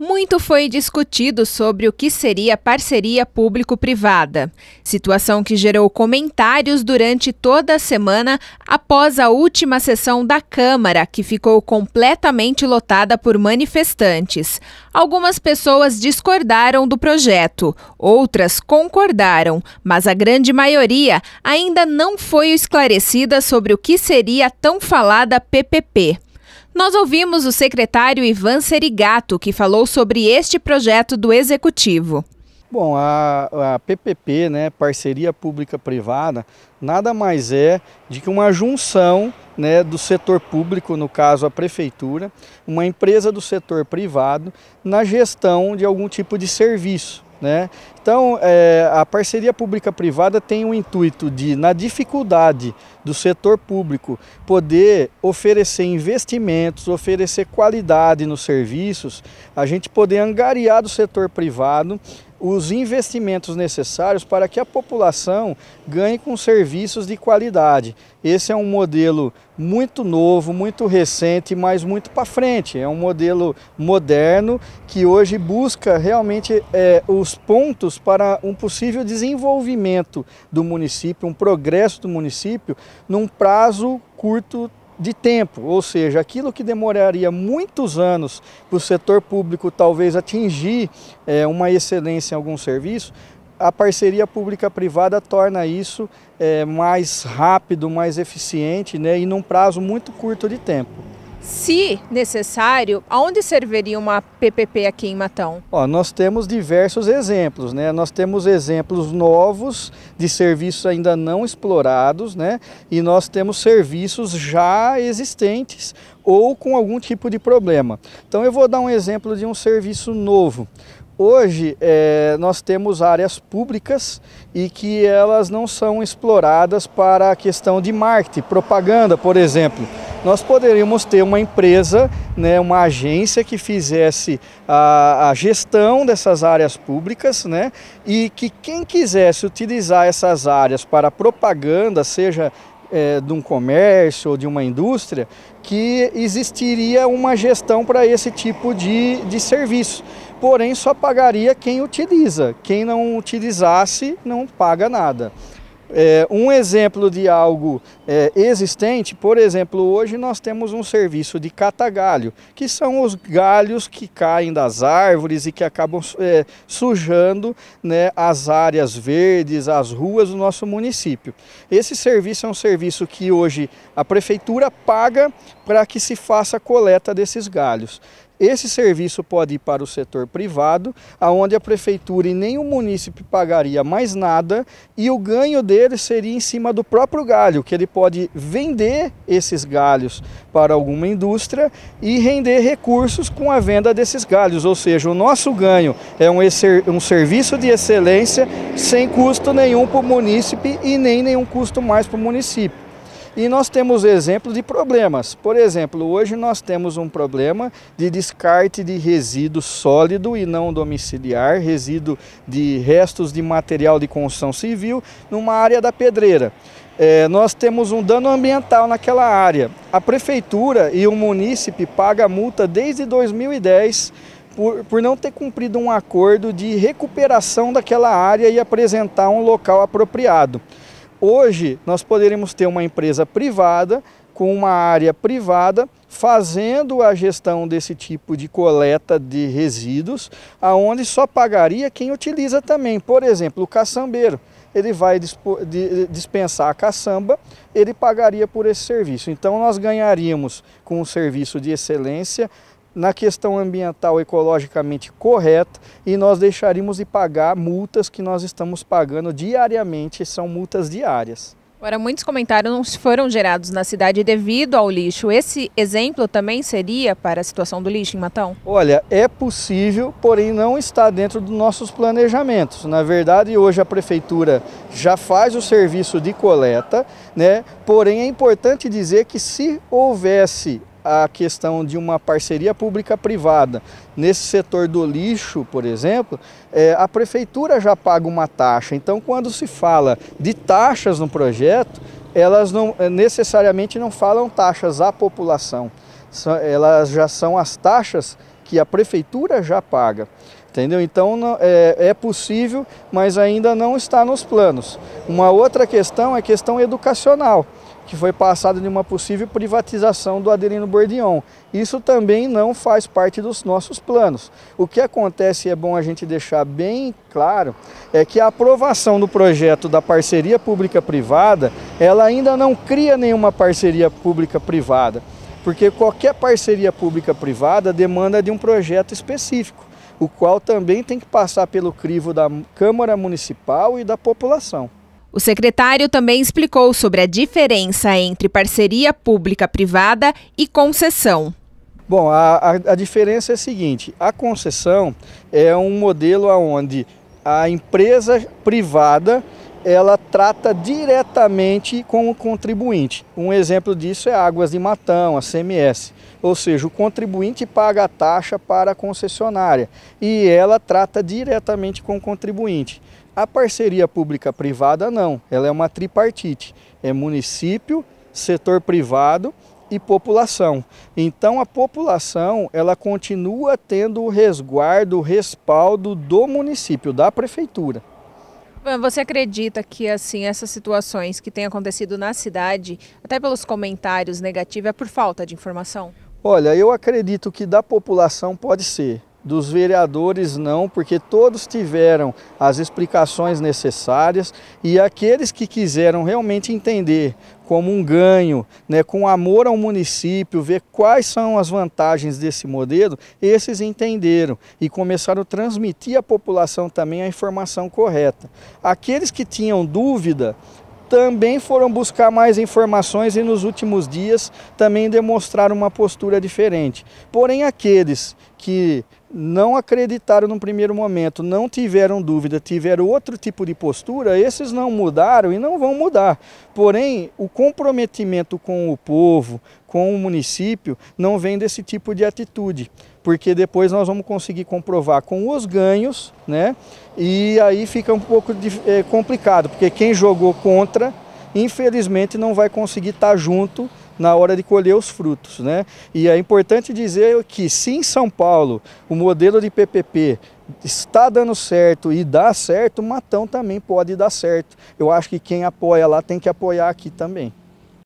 Muito foi discutido sobre o que seria parceria público-privada, situação que gerou comentários durante toda a semana após a última sessão da Câmara, que ficou completamente lotada por manifestantes. Algumas pessoas discordaram do projeto, outras concordaram, mas a grande maioria ainda não foi esclarecida sobre o que seria a tão falada PPP. Nós ouvimos o secretário Ivan Serigato, que falou sobre este projeto do Executivo. Bom, a, a PPP, né, Parceria Pública-Privada, nada mais é de que uma junção né, do setor público, no caso a prefeitura, uma empresa do setor privado, na gestão de algum tipo de serviço. Né? Então, é, a parceria pública-privada tem o intuito de, na dificuldade do setor público, poder oferecer investimentos, oferecer qualidade nos serviços, a gente poder angariar do setor privado os investimentos necessários para que a população ganhe com serviços de qualidade. Esse é um modelo muito novo, muito recente, mas muito para frente. É um modelo moderno que hoje busca realmente é, os pontos para um possível desenvolvimento do município, um progresso do município num prazo curto de tempo, ou seja, aquilo que demoraria muitos anos para o setor público talvez atingir é, uma excelência em algum serviço, a parceria pública-privada torna isso é, mais rápido, mais eficiente né, e num prazo muito curto de tempo. Se necessário, aonde serviria uma PPP aqui em Matão? Ó, nós temos diversos exemplos, né? Nós temos exemplos novos de serviços ainda não explorados, né? E nós temos serviços já existentes ou com algum tipo de problema. Então eu vou dar um exemplo de um serviço novo. Hoje é, nós temos áreas públicas e que elas não são exploradas para a questão de marketing, propaganda, por exemplo nós poderíamos ter uma empresa, né, uma agência que fizesse a, a gestão dessas áreas públicas né, e que quem quisesse utilizar essas áreas para propaganda, seja é, de um comércio ou de uma indústria, que existiria uma gestão para esse tipo de, de serviço. Porém, só pagaria quem utiliza. Quem não utilizasse, não paga nada. É, um exemplo de algo é, existente, por exemplo, hoje nós temos um serviço de catagalho, que são os galhos que caem das árvores e que acabam é, sujando né, as áreas verdes, as ruas do nosso município. Esse serviço é um serviço que hoje a prefeitura paga para que se faça a coleta desses galhos. Esse serviço pode ir para o setor privado, aonde a prefeitura e nem o munícipe pagaria mais nada e o ganho dele seria em cima do próprio galho, que ele pode vender esses galhos para alguma indústria e render recursos com a venda desses galhos, ou seja, o nosso ganho é um, um serviço de excelência sem custo nenhum para o munícipe e nem nenhum custo mais para o município. E nós temos exemplos de problemas. Por exemplo, hoje nós temos um problema de descarte de resíduo sólido e não domiciliar, resíduo de restos de material de construção civil numa área da pedreira. É, nós temos um dano ambiental naquela área. A prefeitura e o munícipe pagam multa desde 2010 por, por não ter cumprido um acordo de recuperação daquela área e apresentar um local apropriado. Hoje nós poderíamos ter uma empresa privada com uma área privada fazendo a gestão desse tipo de coleta de resíduos, aonde só pagaria quem utiliza também. Por exemplo, o caçambeiro, ele vai dispensar a caçamba, ele pagaria por esse serviço. Então nós ganharíamos com um serviço de excelência na questão ambiental ecologicamente correta e nós deixaríamos de pagar multas que nós estamos pagando diariamente, são multas diárias. Agora, muitos comentários não foram gerados na cidade devido ao lixo. Esse exemplo também seria para a situação do lixo em Matão? Olha, é possível, porém não está dentro dos nossos planejamentos. Na verdade, hoje a prefeitura já faz o serviço de coleta, né? porém é importante dizer que se houvesse a questão de uma parceria pública-privada. Nesse setor do lixo, por exemplo, é, a prefeitura já paga uma taxa. Então, quando se fala de taxas no projeto, elas não, é, necessariamente não falam taxas à população. São, elas já são as taxas que a prefeitura já paga. Entendeu? Então não, é, é, possível, mas ainda não está nos planos. Uma outra questão é questão educacional que foi passado de uma possível privatização do Adelino Bordignon. Isso também não faz parte dos nossos planos. O que acontece, e é bom a gente deixar bem claro, é que a aprovação do projeto da parceria pública-privada, ela ainda não cria nenhuma parceria pública-privada, porque qualquer parceria pública-privada demanda de um projeto específico o qual também tem que passar pelo crivo da Câmara Municipal e da população. O secretário também explicou sobre a diferença entre parceria pública-privada e concessão. Bom, a, a, a, diferença é a seguinte: a concessão é um modelo onde a empresa privada ela trata diretamente com o contribuinte. Um exemplo disso é Águas de Matão, a CMS. Ou seja, o contribuinte paga a taxa para a concessionária e ela trata diretamente com o contribuinte. A parceria pública-privada não, ela é uma tripartite, é município, setor privado e população. Então a população, ela continua tendo o resguardo, o respaldo do município, da prefeitura. Você acredita que assim essas situações que têm acontecido na cidade, até pelos comentários negativos, é por falta de informação? Olha, eu acredito que da população pode ser, dos vereadores não, porque todos tiveram as explicações necessárias e aqueles que quiseram realmente entender como um ganho, né, com amor ao município, ver quais são as vantagens desse modelo, esses entenderam e começaram a transmitir à população também a informação correta. Aqueles que tinham dúvida, também foram buscar mais informações e nos últimos dias também demonstraram uma postura diferente. Porém, aqueles que não acreditaram no primeiro momento, não tiveram dúvida, tiveram outro tipo de postura, esses não mudaram e não vão mudar. Porém, o comprometimento com o povo, com o município, não vem desse tipo de atitude, porque depois nós vamos conseguir comprovar com os ganhos, né? E aí fica um pouco é, complicado, porque quem jogou contra, infelizmente, não vai conseguir estar junto na hora de colher os frutos. Né? E é importante dizer que se em São Paulo o modelo de PPP está dando certo e dá certo, Matão também pode dar certo. Eu acho que quem apoia lá tem que apoiar aqui também.